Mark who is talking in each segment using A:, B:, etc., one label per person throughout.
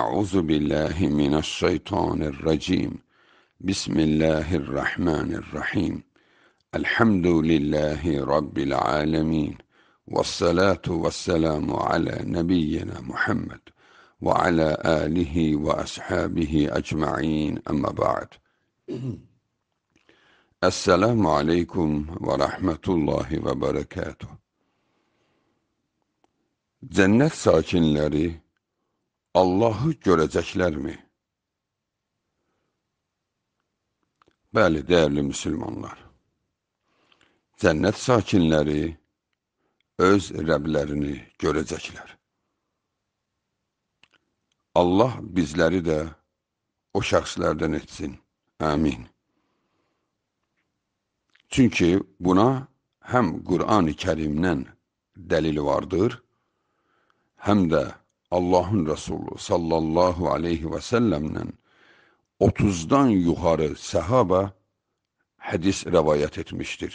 A: أعوذ بالله من الشيطان الرجيم بسم الله الرحمن الرحيم الحمد لله رب العالمين والصلاة والسلام على نبينا محمد وعلى آله وأصحابه أجمعين أما بعد السلام عليكم ورحمة الله وبركاته Cennet sakinleri Allahı görəcəklərmi? Bəli, dəyərli müsəlmanlar. Cənnət sakinləri öz Rəblərini görəcəklər. Allah bizləri də o şəxslərdən etsin. Amin. Çünki buna həm Qur'an-ı Kərimdən dəlil vardır, həm də Allahın Rəsulu sallallahu aleyhi və səlləmlə 30-dan yuxarı səhaba hədis rəvayət etmişdir.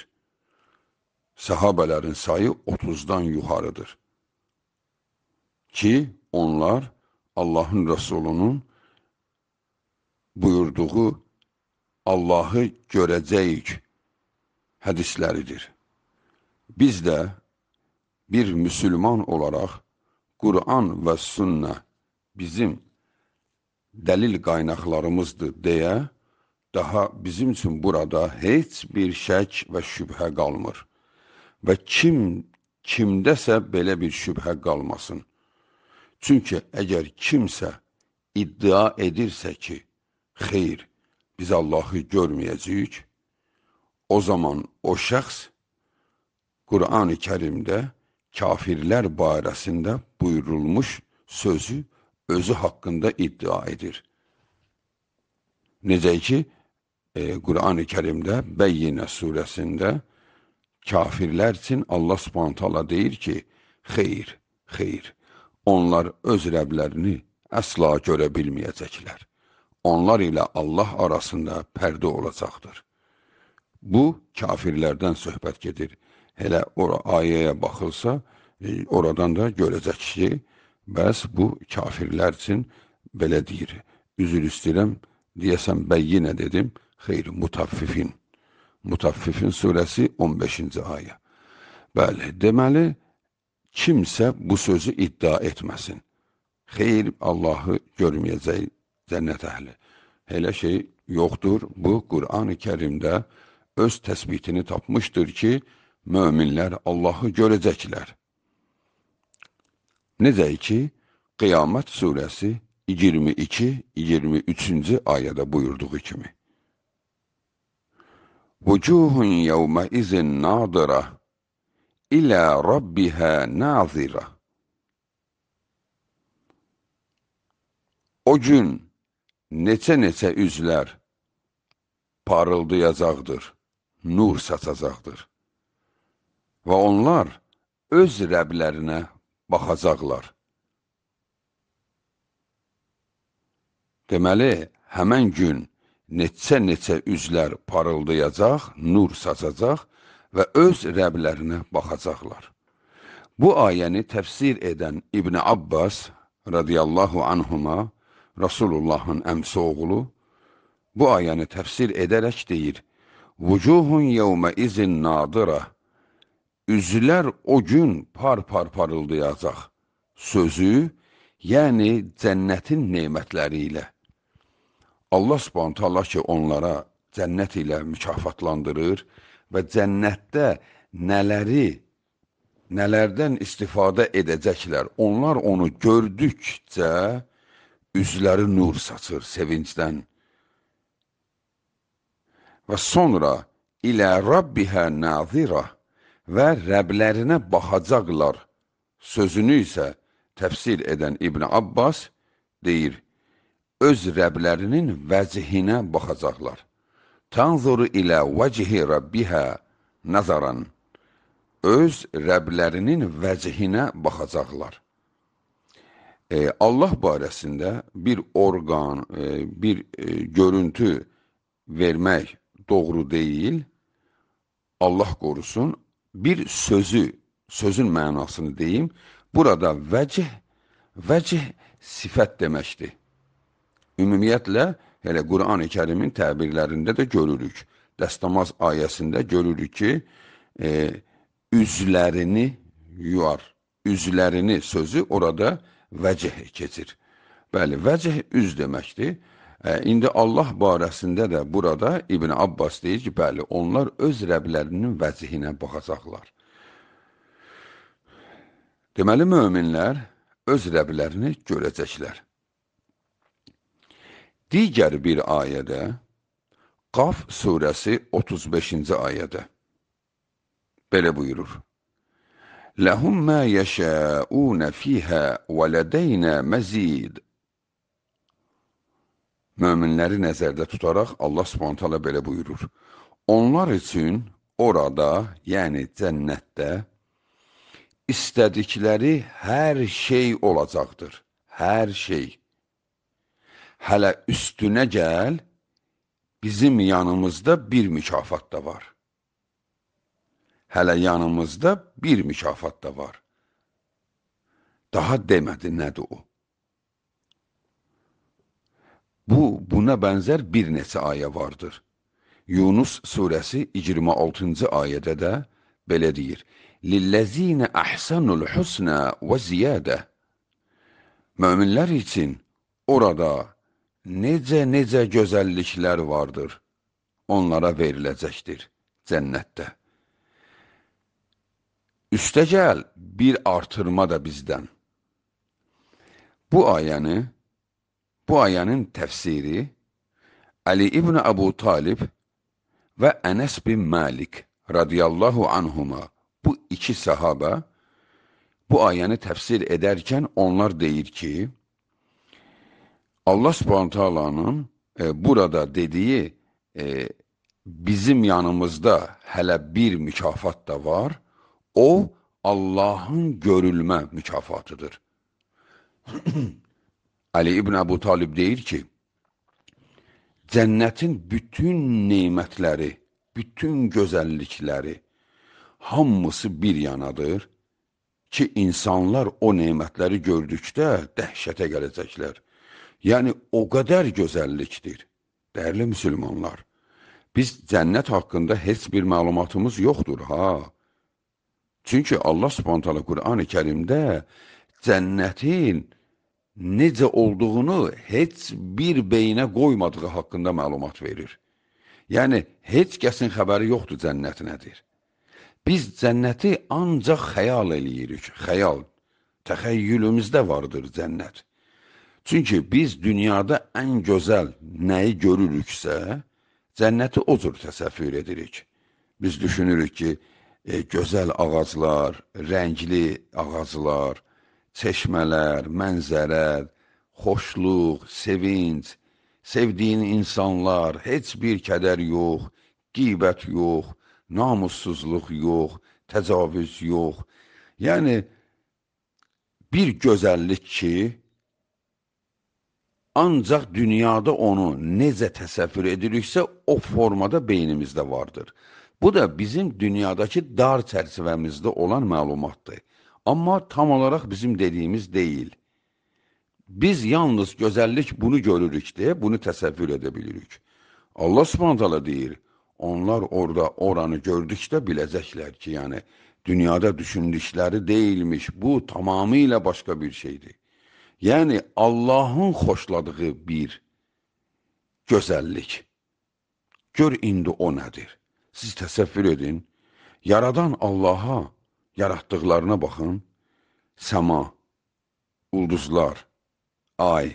A: Səhabələrin sayı 30-dan yuxarıdır. Ki, onlar Allahın Rəsulunun buyurduğu Allahı görəcəyik hədisləridir. Biz də bir müsülman olaraq Quran və sünnə bizim dəlil qaynaqlarımızdır deyə, daha bizim üçün burada heç bir şək və şübhə qalmır və kim kimdəsə belə bir şübhə qalmasın. Çünki əgər kimsə iddia edirsə ki, xeyr, biz Allahı görməyəcəyik, o zaman o şəxs Qur'an-ı Kərimdə kafirlər barəsində buyurulmuş sözü özü haqqında iddia edir. Necə ki, e, Qur'an-ı Kerimdə Bəyyinə surəsində kafirlər üçün Allah spontala deyir ki, xeyr, xeyr, onlar öz rəblərini əsla görə bilməyəcəklər. Onlar ilə Allah arasında pərdə olacaqdır. Bu, kafirlərdən söhbət gedir. Elə ora ayəyə baxılsa, e, oradan da görəcək ki, bəs bu kafirlər üçün belə deyir. Üzür istəyirəm, deyəsən bəyyinə dedim, xeyr, mutaffifin. Mutaffifin surəsi 15-ci ayə. Bəli, deməli, kimsə bu sözü iddia etməsin. Xeyr, Allahı görməyəcək cənnət əhli. Elə şey yoxdur, bu Qur'an-ı Kerimdə öz təsbitini tapmışdır ki, möminlər Allahı görəcəklər. Necə ki, Qiyamət surəsi 22-23-cü ayədə buyurduğu kimi. Vücuhun yevmə izin nadirə ilə Rabbihə nazirə O gün neçə-neçə üzlər parıldayacaqdır, nur saçacaqdır və onlar öz rəblərinə baxacaqlar. Deməli, həmən gün neçə-neçə üzlər parıldayacaq, nur saçacaq və öz rəblərinə baxacaqlar. Bu ayəni təfsir edən İbn Abbas radiyallahu anhuma Rasulullahın əmsi oğlu bu ayəni təfsir edərək deyir: "Vucuhun yevmə izin nadirah" üzlər o gün par-par parıldayacaq. Sözü, yəni cənnətin nemətləri ilə. Allah spontala ki, onlara cənnət ilə mükafatlandırır və cənnətdə nələri, nələrdən istifadə edəcəklər. Onlar onu gördükcə üzləri nur saçır sevincdən. Və sonra ilə Rabbihə nazirah və Rəblərinə baxacaqlar sözünü isə təfsir edən İbn Abbas deyir, öz Rəblərinin vəcihinə baxacaqlar. Tanzuru ilə vəcihi Rabbihə nəzaran. Öz Rəblərinin vəcihinə baxacaqlar. E, Allah barəsində bir orqan, e, bir e, görüntü vermək doğru deyil. Allah qorusun, bir sözü, sözün mənasını deyim, burada vəcih, vəcih sifət deməkdir. Ümumiyyətlə, elə Qur'an-ı kərimin təbirlərində də görürük. Dəstəmaz ayəsində görürük ki, e, üzlərini yuyar. Üzlərini sözü orada vəcih keçir. Bəli, vəcih üz deməkdir. İndi Allah barəsində də burada İbn Abbas deyir ki, bəli, onlar öz rəblərinin vəzihinə baxacaqlar. Deməli, möminlər öz rəblərini görəcəklər. Digər bir ayədə, Qaf surəsi 35-ci ayədə belə buyurur. Ləhum mə yəşəunə fihə və lədəynə məzid möminləri nəzərdə tutaraq Allah Subhanahu belə buyurur. Onlar üçün orada, yəni cənnətdə istədikləri hər şey olacaqdır. Hər şey. Hələ üstünə gəl, bizim yanımızda bir mükafat da var. Hələ yanımızda bir mükafat da var. Daha demədi nədir o? Bu buna benzer bir neçə ayə vardır. Yunus suresi 26-cı ayədə də belə deyir. Lillezine ahsanul husna ve ziyade. Möminlər için orada necə necə gözəlliklər vardır. Onlara veriləcəkdir cənnətdə. Üstəgəl bir artırma da bizdən. Bu ayəni Bu ayənin təfsiri Əli ibn Əbu Talib və Ənəs bin Məlik radiyallahu anhuma bu iki sahaba bu ayəni təfsir edərkən onlar deyir ki, Allah subhanətəalanın e, burada dediyi e, bizim yanımızda hələ bir mükafat da var, o Allahın görülmə mükafatıdır. Ali ibn Əbu Talib deyir ki, cənnətin bütün neymətləri, bütün gözəllikləri hamısı bir yanadır ki, insanlar o neymətləri gördükdə dəhşətə gələcəklər. Yəni, o qədər gözəllikdir. Dəyərli müsəlmanlar, biz cənnət haqqında heç bir məlumatımız yoxdur, ha? Çünki Allah spontala Qur'an-ı Kerimdə cənnətin necə olduğunu heç bir beyinə qoymadığı haqqında məlumat verir. Yəni, heç kəsin xəbəri yoxdur cənnət nədir. Biz cənnəti ancaq xəyal eləyirik, xəyal. Təxəyyülümüzdə vardır cənnət. Çünki biz dünyada ən gözəl nəyi görürüksə, cənnəti o cür təsəvvür edirik. Biz düşünürük ki, e, gözəl ağaclar, rəngli ağaclar, seçmələr, mənzərə, xoşluq, sevinc, sevdiyin insanlar, heç bir kədər yox, qibət yox, namussuzluq yox, təcavüz yox. Yəni bir gözəllik ki, ancaq dünyada onu necə təsəvvür edilirsə, o formada beynimizdə vardır. Bu da bizim dünyadakı dar çərçivəmizdə olan məlumatdır. Amma tam olarak bizim dediğimiz değil. Biz yalnız gözellik bunu görürük diye bunu təsəvvür edə bilirik. Allah subhanətələ deyir, onlar orada oranı gördükdə biləcəklər ki, yəni dünyada düşündükləri deyilmiş, bu tamamilə başqa bir şeydir. Yəni Allahın xoşladığı bir gözəllik. Gör indi o nədir? Siz təsəvvür edin, yaradan Allaha yaratdıqlarına baxın. Səma, ulduzlar, ay.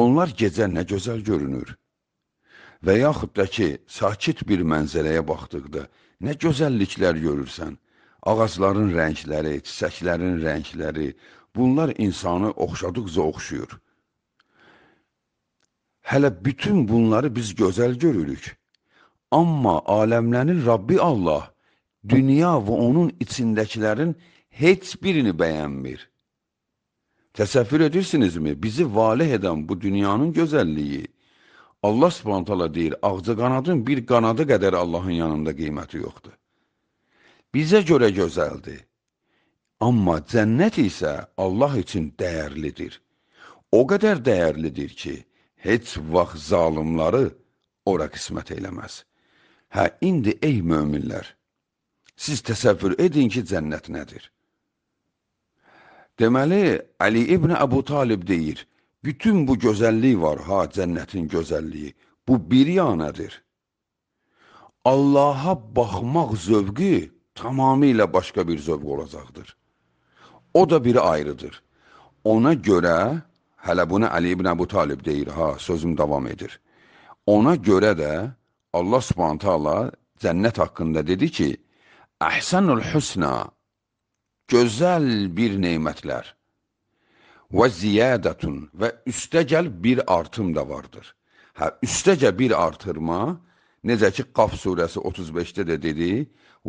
A: Onlar gecə nə gözəl görünür. Və yaxud da ki, sakit bir mənzərəyə baxdıqda nə gözəlliklər görürsən. Ağacların rəngləri, çiçəklərin rəngləri, bunlar insanı oxşadıqca oxşuyur. Hələ bütün bunları biz gözəl görürük. Amma aləmlərin Rabbi Allah dünya və onun içindəkilərin heç birini bəyənmir. Təsəvvür edirsinizmi? Bizi valih edən bu dünyanın gözəlliyi. Allah subhantala deyir, ağca qanadın bir qanadı qədər Allahın yanında qiyməti yoxdur. Bizə görə gözəldir. Amma cənnət isə Allah üçün dəyərlidir. O qədər dəyərlidir ki, heç vaxt zalimları ora qismət eləməz. Hə, indi ey möminlər! Siz təsəvvür edin ki, cənnət nədir? Deməli, Əli İbn Əbu Talib deyir, bütün bu gözəllik var ha, cənnətin gözəlliyi. Bu bir yanədir. Allaha baxmaq zövqü tamamilə başqa bir zövq olacaqdır. O da biri ayrıdır. Ona görə, hələ bunu Əli ibn Əbu Talib deyir, ha, sözüm davam edir. Ona görə də Allah subhanətə Allah cənnət haqqında dedi ki, Əhsənul husna gözəl bir neymətlər və ziyadətun və üstəgəl bir artım da vardır. Hə, üstəcə bir artırma, necə ki, Qaf surəsi 35-də də dedi,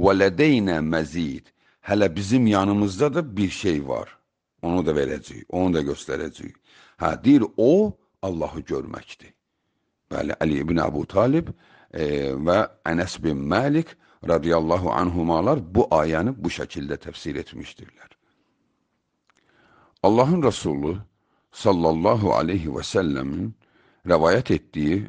A: və lədəynə məzid, hələ bizim yanımızda da bir şey var. Onu da verəcəyik, onu da göstərəcəyik. Hə, deyir, o, Allahı görməkdir. Bəli, Əli ibn Əbu Talib, və Ənəs bin Məlik radiyallahu anhumalar bu ayəni bu şəkildə təfsir etmişdirlər. Allahın Resulü sallallahu aleyhi və səlləmin rəvayət etdiyi,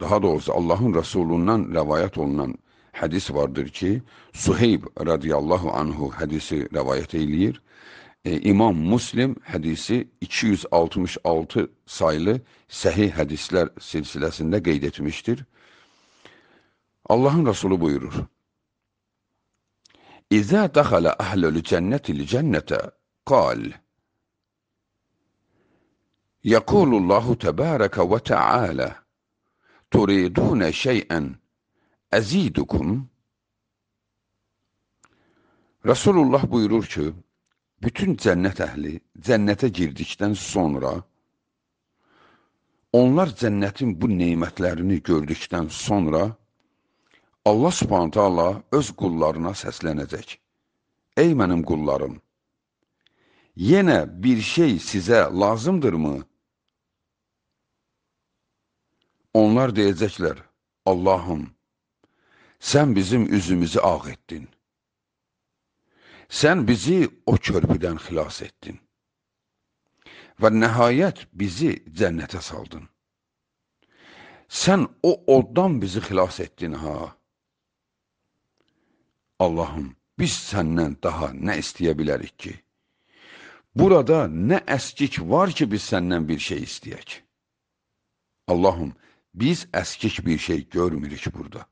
A: daha doğrusu Allahın Resulundan rəvayət olunan hədis vardır ki, Suheyb radiyallahu anhu hədisi rəvayət eləyir. E, İmam Muslim hədisi 266 saylı səhih hədislər silsiləsində qeyd etmişdir. Allah'ın Resulü buyurur. İza dakhala ahlul cenneti cennete kal. Yekulullahu tebareke ve Taala, turidune şey'en azidukum." Resulullah buyurur ki, bütün cənnət əhli cənnətə girdikten sonra, onlar cənnətin bu nimetlerini gördükten sonra, Allah subhanət hala öz qullarına səslənəcək. Ey mənim qullarım, yenə bir şey sizə lazımdırmı? Onlar deyəcəklər, Allahım, sən bizim üzümüzü ağ etdin. Sən bizi o körpüdən xilas etdin. Və nəhayət bizi cənnətə saldın. Sən o oddan bizi xilas etdin ha. Allahım, biz səndən daha nə istəyə bilərik ki? Burada nə əskik var ki, biz səndən bir şey istəyək? Allahım, biz əskik bir şey görmürük burada.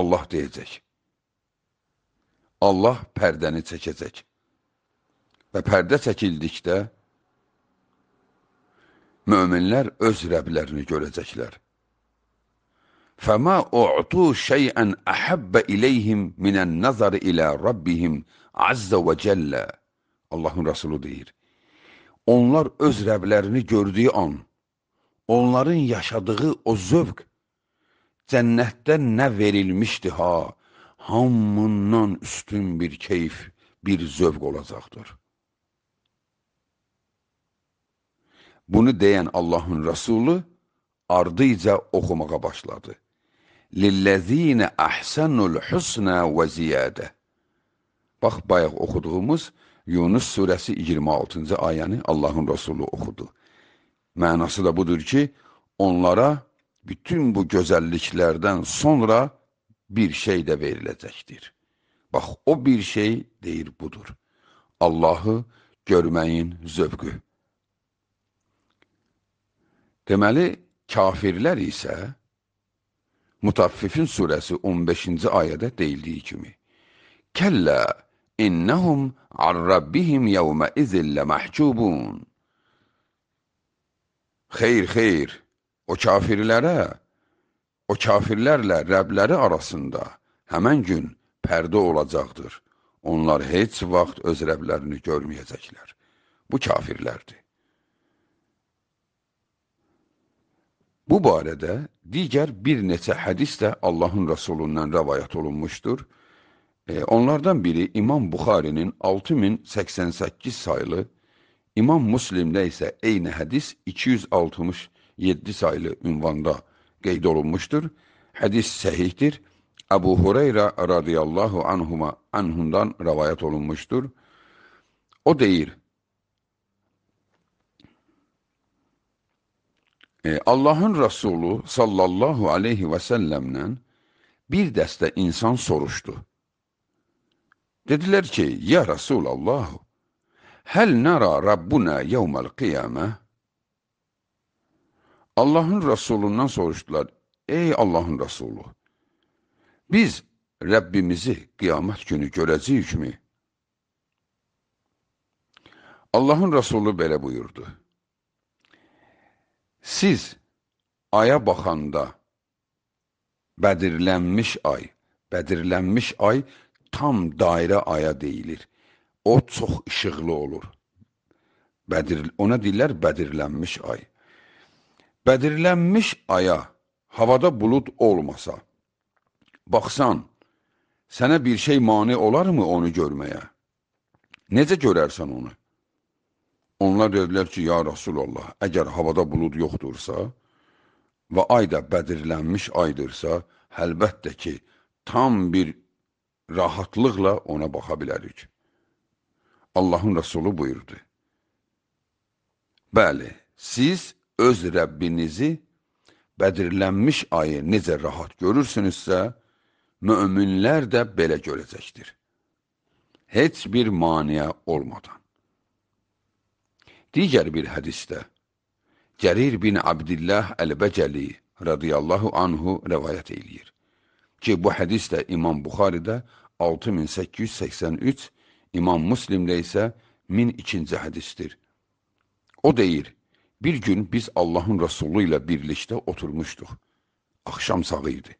A: Allah deyəcək. Allah pərdəni çəkəcək. Və pərdə çəkildikdə, möminlər öz rəblərini görəcəklər. فما أعطوا شيئا أحب إلeyhim minən nəzər ilə Rabbihim Azzə və Cəllə. Allahın Rəsulu deyir, onlar öz rəblərini gördüyü an, onların yaşadığı o zövq cənnətdə nə verilmişdi ha, hamından üstün bir keyf, bir zövq olacaqdır. Bunu deyən Allahın Rəsulu ardıca oxumağa başladı. Lillezine ahsenul husna və ziyadə. Bax, bayaq oxuduğumuz Yunus surəsi 26-cı ayəni Allahın Resulü oxudu. Mənası da budur ki, onlara bütün bu gözəlliklərdən sonra bir şey də veriləcəkdir. Bax, o bir şey deyir budur. Allahı görməyin zövqü. Deməli, kafirlər isə Mutaffifin surəsi 15-ci ayədə deyildiyi kimi. Kəllə, innəhum an Rabbihim yəvmə izillə məhcubun. Xeyr, xeyr, o kafirlərə, o kafirlərlə Rəbləri arasında həmən gün pərdə olacaqdır. Onlar heç vaxt öz Rəblərini görməyəcəklər. Bu kafirlərdir. Bu barədə digər bir neçə hədis də Allahın Rəsulundan rəvayət olunmuşdur. E, onlardan biri İmam Buxarinin 6088 saylı, İmam Muslimdə isə eyni hədis 267 saylı ünvanda qeyd olunmuşdur. Hədis səhihdir. Əbu Hureyra radiyallahu anhuma anhundan rəvayət olunmuşdur. O deyir, e, Allahın Rəsulu sallallahu aleyhi və səlləmlə bir dəstə insan soruşdu. Dedilər ki, ya Rəsulallah, həl nəra Rabbuna yevməl qiyamə? Allahın Rəsulundan soruşdular, ey Allahın Rəsulu, biz Rəbbimizi qiyamət günü görəcəyik kimi. Allahın Rəsulu belə buyurdu. Siz aya baxanda bədirlənmiş ay, bədirlənmiş ay tam dairə aya deyilir. O çox işıqlı olur. Bədir ona deyirlər bədirlənmiş ay. Bədirlənmiş aya havada bulud olmasa, baxsan, sənə bir şey mane olarmı onu görməyə? Necə görərsən onu? Onlar dedilər ki, ya Rasulallah, əgər havada bulud yoxdursa və ay da bədirlənmiş aydırsa, həlbəttə ki, tam bir rahatlıqla ona baxa bilərik. Allahın Rəsulu buyurdu. Bəli, siz öz Rəbbinizi bədirlənmiş ayı necə rahat görürsünüzsə, möminlər də belə görəcəkdir. Heç bir maniyə olmadan. Digər bir hədisdə Cərir bin Abdillah Əl-Bəcəli radiyallahu anhu rəvayət eləyir ki, bu hədis də İmam Buxaridə 6883, İmam Muslimdə isə 1002-ci hədisdir. O deyir, bir gün biz Allahın Rəsulu ilə birlikdə oturmuşduq. Axşam sağı idi.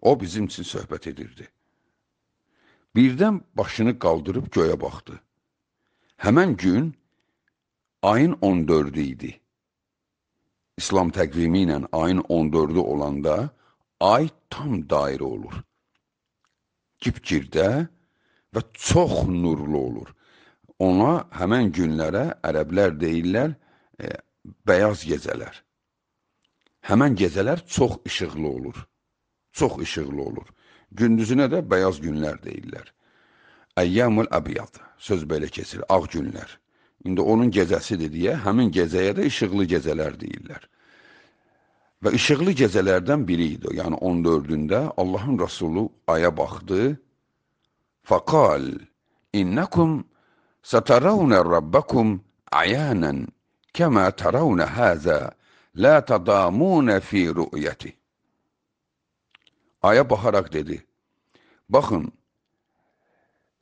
A: O bizim üçün söhbət edirdi. Birdən başını qaldırıb göyə baxdı. Həmən gün ayın 14-ü idi. İslam təqvimi ilə ayın 14-ü olanda ay tam dairə olur. Kipkirdə və çox nurlu olur. Ona həmən günlərə ərəblər deyirlər e, bəyaz gecələr. Həmən gecələr çox işıqlı olur. Çox işıqlı olur. Gündüzünə də bəyaz günlər deyirlər. Əyyamul əbiyyad. Söz belə keçir, ağ günlər. İndi onun cezəsidir deyə həmin cəzəyə də işıqlı cəzələr deyirlər. Və işıqlı cəzələrdən biri idi. Yəni 14-də Allahın Rəsulu aya baxdı. Faqal innakum satarawna rabbakum ayanan kama tarawna haza la tadamuna fi ru'yati. Aya baxaraq dedi: Baxın,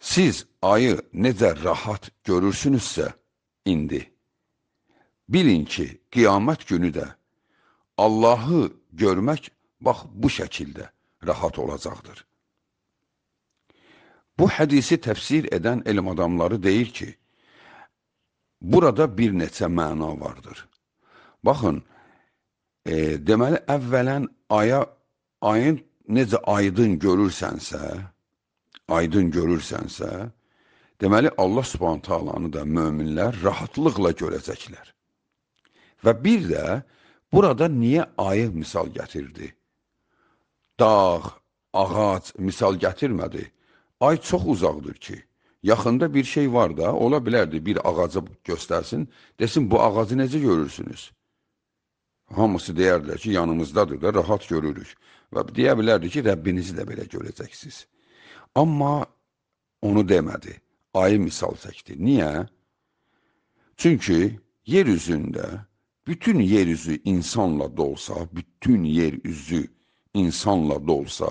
A: siz ayı necə rahat görürsünüzsə, indi. Bilin ki, qiyamət günü də Allahı görmək, bax, bu şəkildə rahat olacaqdır. Bu hədisi təfsir edən elm adamları deyir ki, burada bir neçə məna vardır. Baxın, e, deməli, əvvələn aya, ayın necə aydın görürsənsə, aydın görürsənsə, Deməli, Allah subhanət halanı da möminlər rahatlıqla görəcəklər. Və bir də burada niyə ayı misal gətirdi? Dağ, ağac misal gətirmədi. Ay çox uzaqdır ki, yaxında bir şey var da, ola bilərdi bir ağacı göstərsin, desin bu ağacı necə görürsünüz? Hamısı deyərdilər ki, yanımızdadır da, rahat görürük. Və deyə bilərdi ki, Rəbbinizi də belə görəcəksiniz. Amma onu demədi ayı misal çəkdi. Niyə? Çünki yer üzündə bütün yer üzü insanla dolsa, bütün yer üzü insanla dolsa,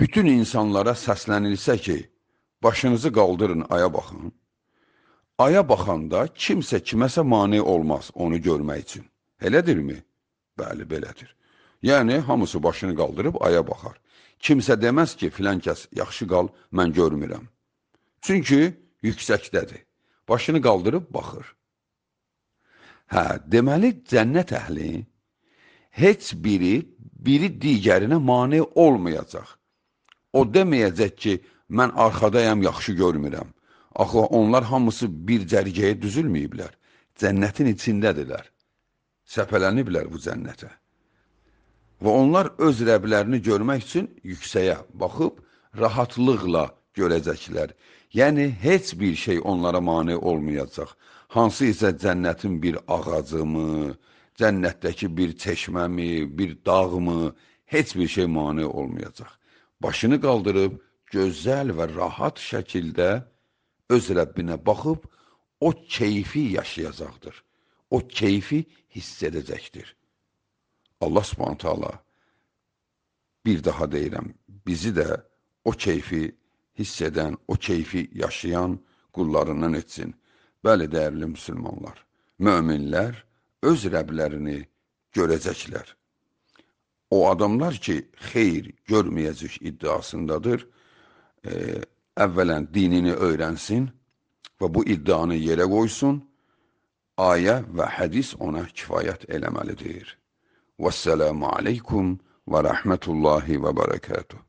A: bütün insanlara səslənilsə ki, başınızı qaldırın, aya baxın. Aya baxanda kimsə kiməsə mane olmaz onu görmək üçün. Elədirmi? Bəli, belədir. Yəni, hamısı başını qaldırıb aya baxar. Kimsə deməz ki, filan kəs yaxşı qal, mən görmürəm. Çünki yüksəkdədir. Başını qaldırıb baxır. Hə, deməli cənnət əhli heç biri biri digərinə mane olmayacaq. O deməyəcək ki, mən arxadayam, yaxşı görmürəm. Axı onlar hamısı bir cərgəyə düzülməyiblər. Cənnətin içindədirlər. Səpələniblər bu cənnətə. Və onlar öz rəblərini görmək üçün yüksəyə baxıb rahatlıqla görəcəklər. Yəni, heç bir şey onlara mane olmayacaq. Hansı isə cənnətin bir ağacımı, cənnətdəki bir çeşməmi, bir dağmı, heç bir şey mane olmayacaq. Başını qaldırıb, gözəl və rahat şəkildə öz Rəbbinə baxıb, o keyfi yaşayacaqdır. O keyfi hiss edəcəkdir. Allah subhanətə Allah, bir daha deyirəm, bizi də o keyfi hiss edən, o keyfi yaşayan qullarından etsin. Bəli, dəyərli müsəlmanlar, möminlər öz rəblərini görəcəklər. O adamlar ki, xeyir görməyəcək iddiasındadır, e, əvvələn dinini öyrənsin və bu iddianı yerə qoysun, ayə və hədis ona kifayət eləməlidir. Vəssəlamu aleykum və rəhmətullahi və bərəkətuhu.